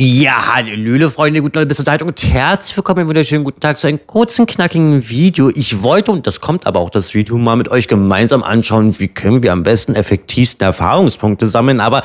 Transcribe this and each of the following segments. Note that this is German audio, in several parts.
Ja, Hallöle, Freunde, guten Leute, bis zur Zeit und herzlich willkommen, einen wunderschönen guten Tag zu einem kurzen, knackigen Video. Ich wollte, und das kommt aber auch das Video, mal mit euch gemeinsam anschauen, wie können wir am besten effektivsten Erfahrungspunkte sammeln. Aber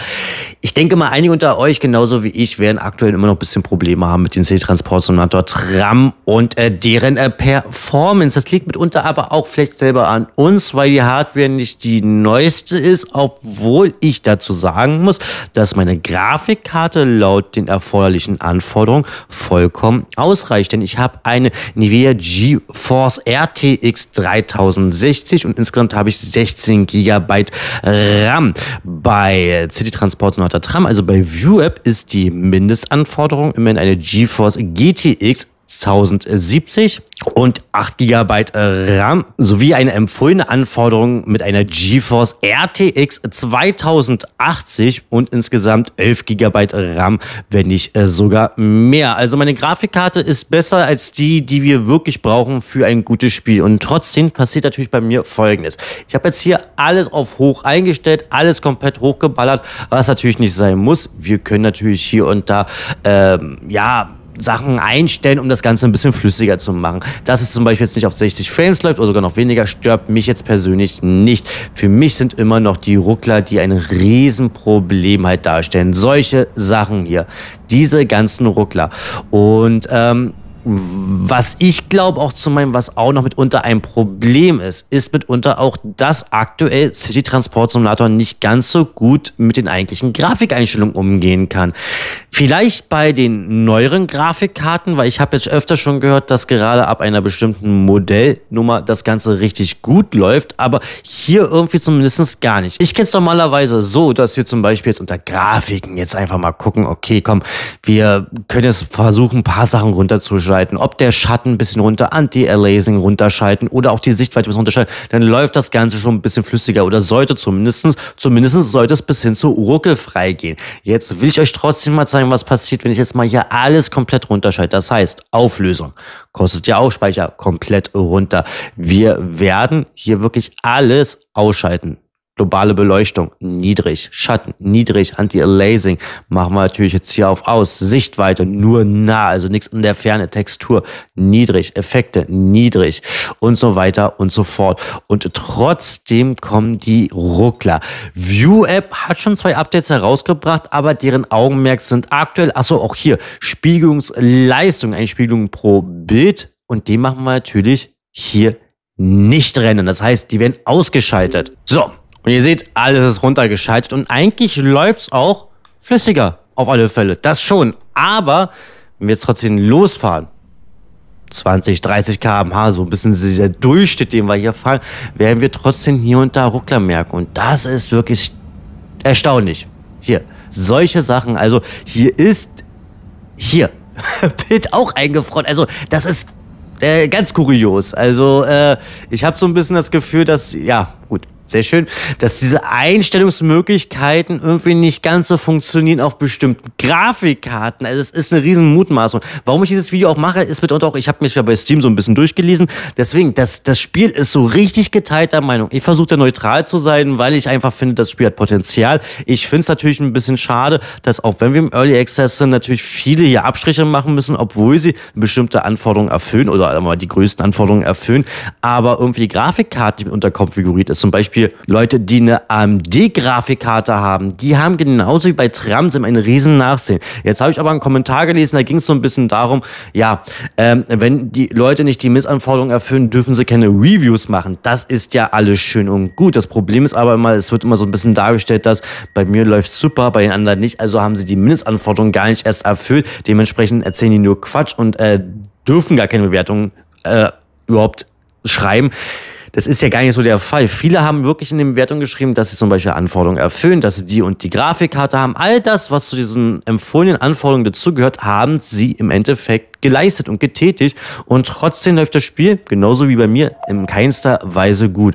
ich denke mal, einige unter euch, genauso wie ich, werden aktuell immer noch ein bisschen Probleme haben mit dem C-Transportsimulator Tram und äh, deren äh, Performance. Das liegt mitunter aber auch vielleicht selber an uns, weil die Hardware nicht die neueste ist, obwohl ich dazu sagen muss, dass meine Grafikkarte laut den Erfahrungspunkten erforderlichen Anforderungen vollkommen ausreicht. Denn ich habe eine Nvidia GeForce RTX 3060 und insgesamt habe ich 16 GB RAM. Bei City Transport und Hotter Tram, also bei ViewApp, ist die Mindestanforderung immerhin eine GeForce GTX 1070 und 8 GB äh, RAM sowie eine empfohlene Anforderung mit einer GeForce RTX 2080 und insgesamt 11 GB RAM, wenn nicht äh, sogar mehr. Also meine Grafikkarte ist besser als die, die wir wirklich brauchen für ein gutes Spiel. Und trotzdem passiert natürlich bei mir Folgendes. Ich habe jetzt hier alles auf hoch eingestellt, alles komplett hochgeballert, was natürlich nicht sein muss. Wir können natürlich hier und da, ähm, ja, Sachen einstellen, um das Ganze ein bisschen flüssiger zu machen. Dass es zum Beispiel jetzt nicht auf 60 Frames läuft oder sogar noch weniger, stört mich jetzt persönlich nicht. Für mich sind immer noch die Ruckler, die ein Riesenproblem halt darstellen. Solche Sachen hier. Diese ganzen Ruckler. Und ähm, was ich glaube auch zu meinem, was auch noch mitunter ein Problem ist, ist mitunter auch, dass aktuell City Transport Simulator nicht ganz so gut mit den eigentlichen Grafikeinstellungen umgehen kann. Vielleicht bei den neueren Grafikkarten, weil ich habe jetzt öfter schon gehört, dass gerade ab einer bestimmten Modellnummer das Ganze richtig gut läuft, aber hier irgendwie zumindest gar nicht. Ich kenne es normalerweise so, dass wir zum Beispiel jetzt unter Grafiken jetzt einfach mal gucken, okay, komm, wir können jetzt versuchen, ein paar Sachen runterzuschauen runterschalten, ob der Schatten ein bisschen runter, Anti-Aliasing runterschalten oder auch die Sichtweite ein bisschen runterschalten, dann läuft das Ganze schon ein bisschen flüssiger oder sollte zumindestens, zumindestens sollte es bis hin zu ruckelfrei gehen. Jetzt will ich euch trotzdem mal zeigen, was passiert, wenn ich jetzt mal hier alles komplett runterschalte. Das heißt, Auflösung kostet ja auch Speicher komplett runter. Wir werden hier wirklich alles ausschalten globale Beleuchtung niedrig, Schatten niedrig, Anti-Aliasing machen wir natürlich jetzt hier auf aus, Sichtweite nur nah, also nichts in der Ferne, Textur niedrig, Effekte niedrig und so weiter und so fort. Und trotzdem kommen die Ruckler. View App hat schon zwei Updates herausgebracht, aber deren Augenmerk sind aktuell, achso, auch hier Spiegelungsleistung, Einspiegelung pro Bild und die machen wir natürlich hier nicht rennen. Das heißt, die werden ausgeschaltet. So, und ihr seht, alles ist runtergeschaltet und eigentlich läuft's auch flüssiger auf alle Fälle. Das schon. Aber wenn wir jetzt trotzdem losfahren, 20, 30 km/h, so ein bisschen dieser Durchschnitt, den wir hier fahren, werden wir trotzdem hier und da Ruckler merken. Und das ist wirklich erstaunlich. Hier, solche Sachen. Also hier ist hier Bild auch eingefroren. Also das ist äh, ganz kurios. Also äh, ich habe so ein bisschen das Gefühl, dass ja sehr schön, dass diese Einstellungsmöglichkeiten irgendwie nicht ganz so funktionieren auf bestimmten Grafikkarten. Also es ist eine riesen Mutmaßung. Warum ich dieses Video auch mache, ist mitunter auch, ich habe mich ja bei Steam so ein bisschen durchgelesen. Deswegen, das, das Spiel ist so richtig geteilter Meinung. Ich versuche da neutral zu sein, weil ich einfach finde, das Spiel hat Potenzial. Ich finde es natürlich ein bisschen schade, dass auch wenn wir im Early Access sind, natürlich viele hier Abstriche machen müssen, obwohl sie bestimmte Anforderungen erfüllen oder einmal die größten Anforderungen erfüllen. Aber irgendwie die Grafikkarte, die unterkonfiguriert ist, zum Beispiel Beispiel Leute, die eine AMD-Grafikkarte haben, die haben genauso wie bei Trams immer einen riesen Nachsehen. Jetzt habe ich aber einen Kommentar gelesen, da ging es so ein bisschen darum, ja, ähm, wenn die Leute nicht die Missanforderungen erfüllen, dürfen sie keine Reviews machen. Das ist ja alles schön und gut. Das Problem ist aber immer, es wird immer so ein bisschen dargestellt, dass bei mir läuft super, bei den anderen nicht. Also haben sie die Mindestanforderungen gar nicht erst erfüllt. Dementsprechend erzählen die nur Quatsch und äh, dürfen gar keine Bewertungen äh, überhaupt schreiben das ist ja gar nicht so der Fall. Viele haben wirklich in den Bewertungen geschrieben, dass sie zum Beispiel Anforderungen erfüllen, dass sie die und die Grafikkarte haben. All das, was zu diesen empfohlenen Anforderungen dazugehört, haben sie im Endeffekt geleistet und getätigt. Und trotzdem läuft das Spiel, genauso wie bei mir, in keinster Weise gut.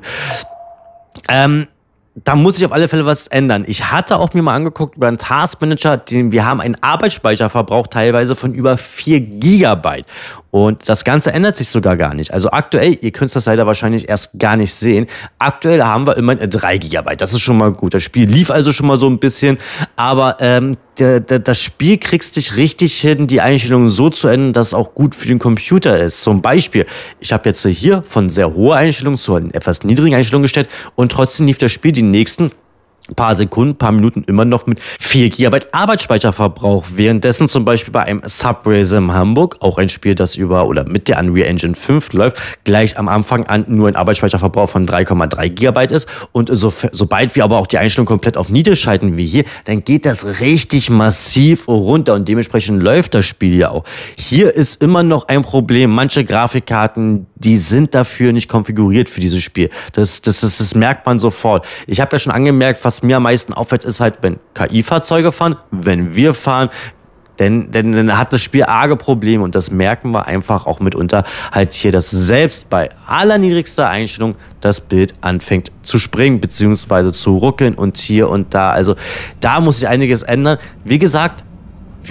Ähm, da muss ich auf alle Fälle was ändern. Ich hatte auch mir mal angeguckt über einen Task Manager, den wir haben einen Arbeitsspeicherverbrauch teilweise von über 4 Gigabyte. Und das Ganze ändert sich sogar gar nicht. Also aktuell, ihr könnt das leider wahrscheinlich erst gar nicht sehen. Aktuell haben wir immerhin 3 GB. Das ist schon mal gut. Das Spiel lief also schon mal so ein bisschen. Aber ähm, das Spiel kriegst dich richtig hin, die Einstellungen so zu ändern, dass es auch gut für den Computer ist. Zum Beispiel, ich habe jetzt hier von sehr hoher Einstellung zu einer etwas niedrigen Einstellung gestellt und trotzdem lief das Spiel die nächsten paar Sekunden, paar Minuten immer noch mit 4 GB Arbeitsspeicherverbrauch. Währenddessen zum Beispiel bei einem Subway in Hamburg, auch ein Spiel, das über oder mit der Unreal Engine 5 läuft, gleich am Anfang an nur ein Arbeitsspeicherverbrauch von 3,3 GB ist. Und so, sobald wir aber auch die Einstellung komplett auf Niedrig schalten wie hier, dann geht das richtig massiv runter und dementsprechend läuft das Spiel ja auch. Hier ist immer noch ein Problem. Manche Grafikkarten, die sind dafür nicht konfiguriert für dieses Spiel. Das, das, das, das merkt man sofort. Ich habe ja schon angemerkt, was mir am meisten auffällt, ist halt, wenn KI-Fahrzeuge fahren, wenn wir fahren, denn, denn dann hat das Spiel arge Probleme und das merken wir einfach auch mitunter halt hier, dass selbst bei allerniedrigster Einstellung das Bild anfängt zu springen bzw. zu ruckeln und hier und da. Also da muss sich einiges ändern. Wie gesagt,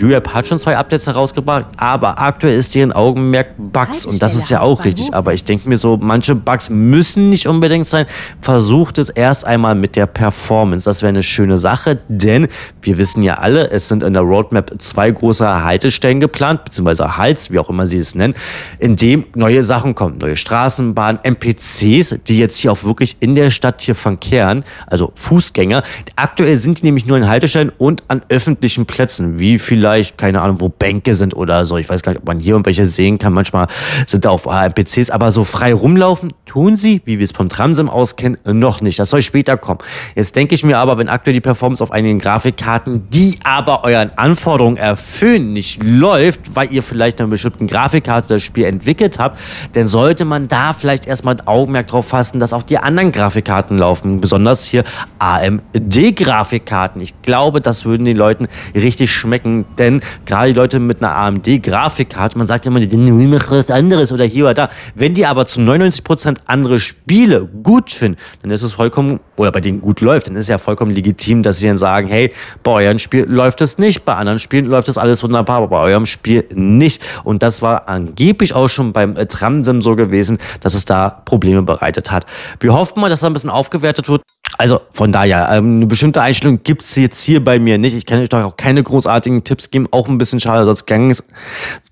URAP hat schon zwei Updates herausgebracht, aber aktuell ist deren Augenmerk Bugs und das ist ja auch richtig. Aber ich denke mir so, manche Bugs müssen nicht unbedingt sein. Versucht es erst einmal mit der Performance. Das wäre eine schöne Sache, denn wir wissen ja alle, es sind in der Roadmap zwei große Haltestellen geplant, beziehungsweise Hals, wie auch immer sie es nennen, in dem neue Sachen kommen. Neue Straßenbahnen, NPCs, die jetzt hier auch wirklich in der Stadt hier verkehren, also Fußgänger. Aktuell sind die nämlich nur in Haltestellen und an öffentlichen Plätzen. Wie viele vielleicht, keine Ahnung, wo Bänke sind oder so. Ich weiß gar nicht, ob man hier und welche sehen kann. Manchmal sind da auf PCs, aber so frei rumlaufen tun sie, wie wir es vom Tramsim auskennen, noch nicht. Das soll später kommen. Jetzt denke ich mir aber, wenn aktuell die Performance auf einigen Grafikkarten, die aber euren Anforderungen erfüllen, nicht läuft, weil ihr vielleicht eine bestimmten Grafikkarte das Spiel entwickelt habt, dann sollte man da vielleicht erstmal ein Augenmerk drauf fassen, dass auch die anderen Grafikkarten laufen. Besonders hier AMD-Grafikkarten. Ich glaube, das würden den Leuten richtig schmecken, denn gerade die Leute mit einer AMD-Grafikkarte, man sagt immer, die machen was anderes oder hier oder da. Wenn die aber zu 99% andere Spiele gut finden, dann ist es vollkommen, oder bei denen gut läuft, dann ist es ja vollkommen legitim, dass sie dann sagen, hey, bei euren Spiel läuft es nicht, bei anderen Spielen läuft das alles wunderbar, aber bei eurem Spiel nicht. Und das war angeblich auch schon beim Tramsim so gewesen, dass es da Probleme bereitet hat. Wir hoffen mal, dass da ein bisschen aufgewertet wird. Also von daher, ähm, eine bestimmte Einstellung gibt es jetzt hier bei mir nicht. Ich kann euch da auch keine großartigen Tipps geben, auch ein bisschen schade, sonst gang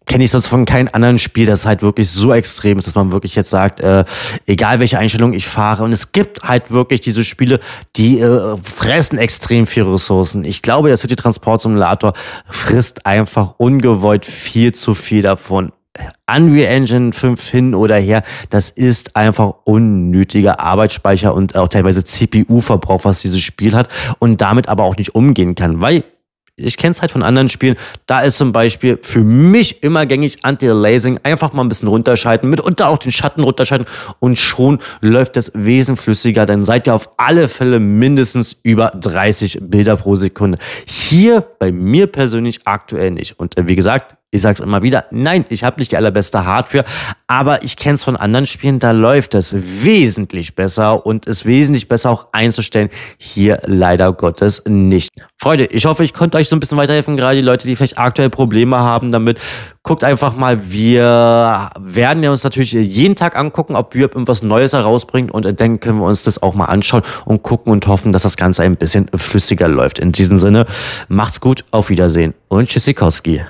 kenn ich sonst von keinem anderen Spiel, das halt wirklich so extrem ist, dass man wirklich jetzt sagt, äh, egal welche Einstellung ich fahre. Und es gibt halt wirklich diese Spiele, die äh, fressen extrem viele Ressourcen. Ich glaube, der City Transport Simulator frisst einfach ungewollt viel zu viel davon. Unreal Engine 5 hin oder her, das ist einfach unnötiger Arbeitsspeicher und auch teilweise CPU-Verbrauch, was dieses Spiel hat und damit aber auch nicht umgehen kann, weil ich kenne es halt von anderen Spielen. Da ist zum Beispiel für mich immer gängig Anti-Aliasing. Einfach mal ein bisschen runterschalten, mitunter auch den Schatten runterschalten und schon läuft das Wesen flüssiger. Dann seid ihr auf alle Fälle mindestens über 30 Bilder pro Sekunde. Hier bei mir persönlich aktuell nicht. Und äh, wie gesagt, ich sag's immer wieder, nein, ich habe nicht die allerbeste Hardware, aber ich kenne es von anderen Spielen, da läuft es wesentlich besser und ist wesentlich besser auch einzustellen. Hier leider Gottes nicht. Freunde, ich hoffe, ich konnte euch so ein bisschen weiterhelfen, gerade die Leute, die vielleicht aktuell Probleme haben damit. Guckt einfach mal, wir werden ja uns natürlich jeden Tag angucken, ob wir irgendwas Neues herausbringen und dann können wir uns das auch mal anschauen und gucken und hoffen, dass das Ganze ein bisschen flüssiger läuft. In diesem Sinne, macht's gut, auf Wiedersehen und Tschüssikowski.